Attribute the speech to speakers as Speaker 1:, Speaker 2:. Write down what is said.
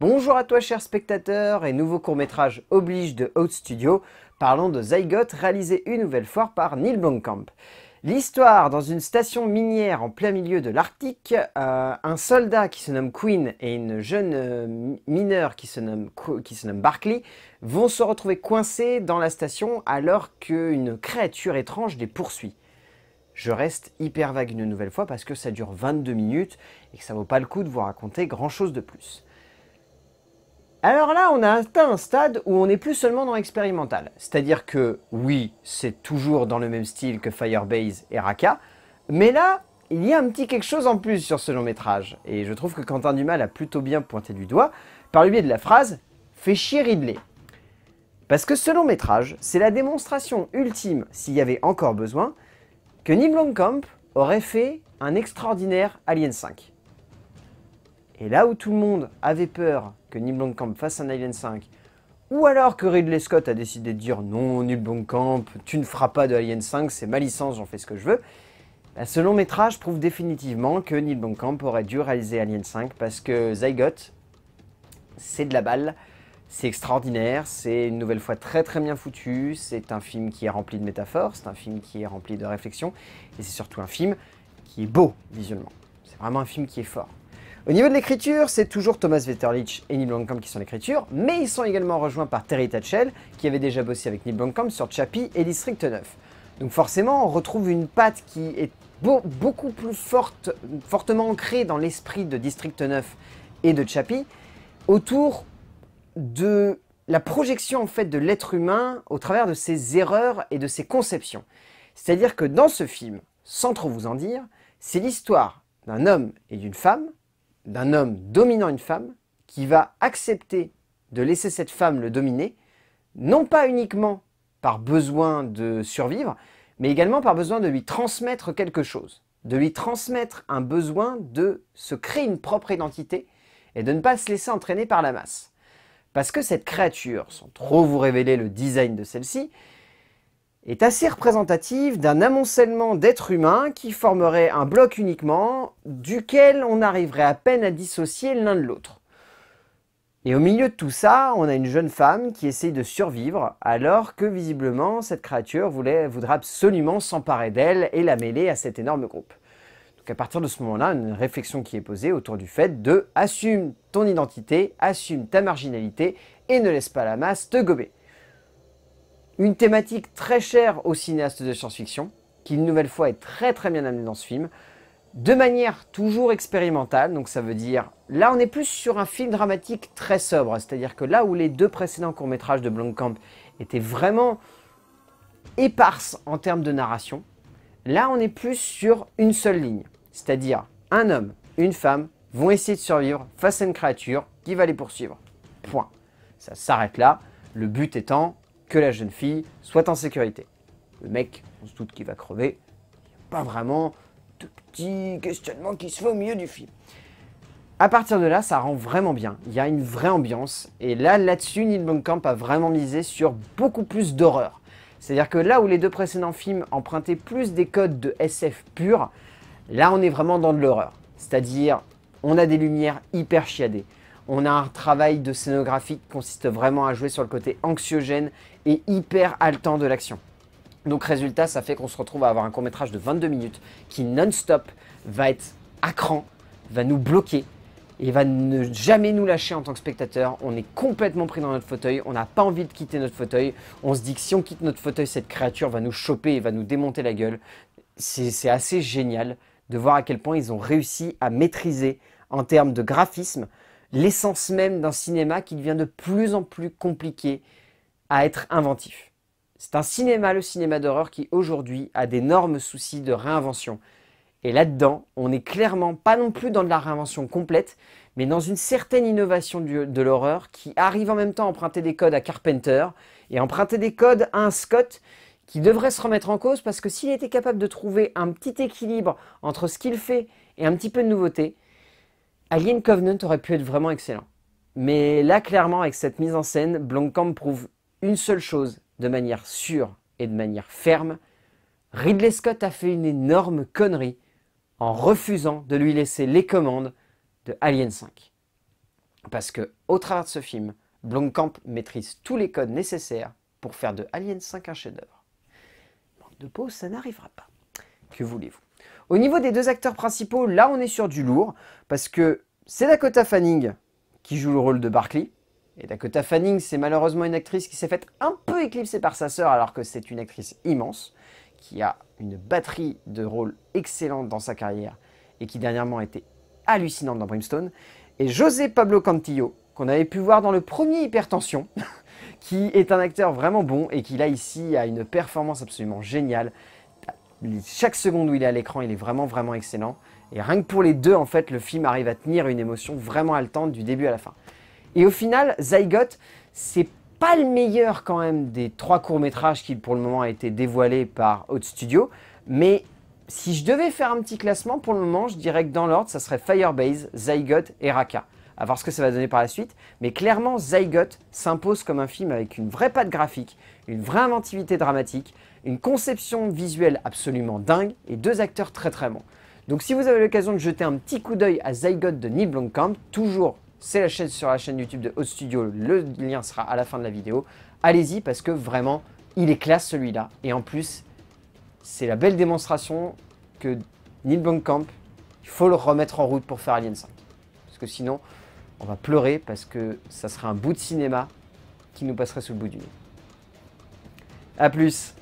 Speaker 1: Bonjour à toi cher spectateur et nouveau court-métrage oblige de Out Studio, parlons de Zygote réalisé une nouvelle fois par Neil Blomkamp. L'histoire dans une station minière en plein milieu de l'Arctique, euh, un soldat qui se nomme Queen et une jeune euh, mineure qui se nomme, qui se nomme Barkley vont se retrouver coincés dans la station alors qu'une créature étrange les poursuit. Je reste hyper vague une nouvelle fois parce que ça dure 22 minutes et que ça vaut pas le coup de vous raconter grand chose de plus. Alors là, on a atteint un stade où on n'est plus seulement dans l'expérimental. C'est-à-dire que oui, c'est toujours dans le même style que Firebase et Raka, mais là, il y a un petit quelque chose en plus sur ce long métrage. Et je trouve que Quentin Dumas l'a plutôt bien pointé du doigt par le biais de la phrase « Fais chier Ridley ». Parce que ce long métrage, c'est la démonstration ultime, s'il y avait encore besoin, que Nim Camp aurait fait un extraordinaire Alien 5. Et là où tout le monde avait peur que Neil Blomkamp fasse un Alien 5, ou alors que Ridley Scott a décidé de dire non, Neil Blomkamp, tu ne feras pas de Alien 5, c'est ma licence, j'en fais ce que je veux. Bah, ce long métrage prouve définitivement que Neil Blomkamp aurait dû réaliser Alien 5 parce que Zygote, c'est de la balle, c'est extraordinaire, c'est une nouvelle fois très très bien foutu, c'est un film qui est rempli de métaphores, c'est un film qui est rempli de réflexions, et c'est surtout un film qui est beau visuellement. C'est vraiment un film qui est fort. Au niveau de l'écriture, c'est toujours Thomas Vetterlich et Neil Blomkamp qui sont l'écriture, mais ils sont également rejoints par Terry Tatchell, qui avait déjà bossé avec Neil Blomkamp sur Chappie et District 9. Donc forcément, on retrouve une patte qui est beaucoup plus forte, fortement ancrée dans l'esprit de District 9 et de Chappie, autour de la projection en fait de l'être humain au travers de ses erreurs et de ses conceptions. C'est-à-dire que dans ce film, sans trop vous en dire, c'est l'histoire d'un homme et d'une femme d'un homme dominant une femme qui va accepter de laisser cette femme le dominer, non pas uniquement par besoin de survivre, mais également par besoin de lui transmettre quelque chose, de lui transmettre un besoin de se créer une propre identité et de ne pas se laisser entraîner par la masse. Parce que cette créature, sans trop vous révéler le design de celle-ci, est assez représentative d'un amoncellement d'êtres humains qui formerait un bloc uniquement, duquel on arriverait à peine à dissocier l'un de l'autre. Et au milieu de tout ça, on a une jeune femme qui essaye de survivre, alors que visiblement cette créature voulait, voudra absolument s'emparer d'elle et la mêler à cet énorme groupe. Donc à partir de ce moment-là, une réflexion qui est posée autour du fait de assume ton identité, assume ta marginalité et ne laisse pas la masse te gober. Une thématique très chère aux cinéastes de science-fiction, qui une nouvelle fois est très très bien amenée dans ce film, de manière toujours expérimentale, donc ça veut dire... Là, on est plus sur un film dramatique très sobre, c'est-à-dire que là où les deux précédents courts-métrages de Camp étaient vraiment éparses en termes de narration, là, on est plus sur une seule ligne, c'est-à-dire un homme, une femme vont essayer de survivre face à une créature qui va les poursuivre. Point. Ça s'arrête là, le but étant que la jeune fille soit en sécurité. Le mec, on se doute qu'il va crever. Il n'y a pas vraiment de petits questionnements qui se font au milieu du film. À partir de là, ça rend vraiment bien. Il y a une vraie ambiance. Et là, là-dessus, Neil Blomkamp a vraiment misé sur beaucoup plus d'horreur. C'est-à-dire que là où les deux précédents films empruntaient plus des codes de SF pur, là on est vraiment dans de l'horreur. C'est-à-dire, on a des lumières hyper chiadées. On a un travail de scénographie qui consiste vraiment à jouer sur le côté anxiogène et hyper haletant de l'action. Donc résultat, ça fait qu'on se retrouve à avoir un court métrage de 22 minutes qui non-stop va être à cran, va nous bloquer et va ne jamais nous lâcher en tant que spectateur. On est complètement pris dans notre fauteuil, on n'a pas envie de quitter notre fauteuil. On se dit que si on quitte notre fauteuil, cette créature va nous choper et va nous démonter la gueule. C'est assez génial de voir à quel point ils ont réussi à maîtriser en termes de graphisme, l'essence même d'un cinéma qui devient de plus en plus compliqué à être inventif. C'est un cinéma, le cinéma d'horreur, qui aujourd'hui a d'énormes soucis de réinvention. Et là-dedans, on n'est clairement pas non plus dans de la réinvention complète, mais dans une certaine innovation de l'horreur qui arrive en même temps à emprunter des codes à Carpenter et emprunter des codes à un Scott qui devrait se remettre en cause parce que s'il était capable de trouver un petit équilibre entre ce qu'il fait et un petit peu de nouveauté, Alien Covenant aurait pu être vraiment excellent. Mais là, clairement, avec cette mise en scène, Blonkamp prouve une seule chose de manière sûre et de manière ferme. Ridley Scott a fait une énorme connerie en refusant de lui laisser les commandes de Alien 5. Parce que, au travers de ce film, Blomkamp maîtrise tous les codes nécessaires pour faire de Alien 5 un chef-d'œuvre. Manque de pause, ça n'arrivera pas. Que voulez-vous Au niveau des deux acteurs principaux, là on est sur du lourd, parce que c'est Dakota Fanning qui joue le rôle de Barkley. Et Dakota Fanning, c'est malheureusement une actrice qui s'est faite un peu éclipsée par sa sœur, alors que c'est une actrice immense, qui a une batterie de rôles excellente dans sa carrière et qui dernièrement était hallucinante dans Brimstone. Et José Pablo Cantillo, qu'on avait pu voir dans le premier Hypertension, qui est un acteur vraiment bon et qui là ici a une performance absolument géniale. Chaque seconde où il est à l'écran, il est vraiment vraiment excellent. Et rien que pour les deux, en fait, le film arrive à tenir une émotion vraiment haletante du début à la fin. Et au final, Zygote, c'est pas le meilleur quand même des trois courts-métrages qui pour le moment a été dévoilé par Hot Studio, mais si je devais faire un petit classement pour le moment, je dirais que dans l'ordre, ça serait Firebase, Zygote et Raka. À voir ce que ça va donner par la suite, mais clairement Zygote s'impose comme un film avec une vraie patte graphique, une vraie inventivité dramatique, une conception visuelle absolument dingue et deux acteurs très très bons. Donc si vous avez l'occasion de jeter un petit coup d'œil à Zygote de Neil Blomkamp, toujours c'est la chaîne sur la chaîne YouTube de Hot Studio, le lien sera à la fin de la vidéo. Allez-y parce que vraiment, il est classe celui-là. Et en plus, c'est la belle démonstration que Neil Blomkamp, il faut le remettre en route pour faire Alien 5. Parce que sinon, on va pleurer parce que ça serait un bout de cinéma qui nous passerait sous le bout du nez. A plus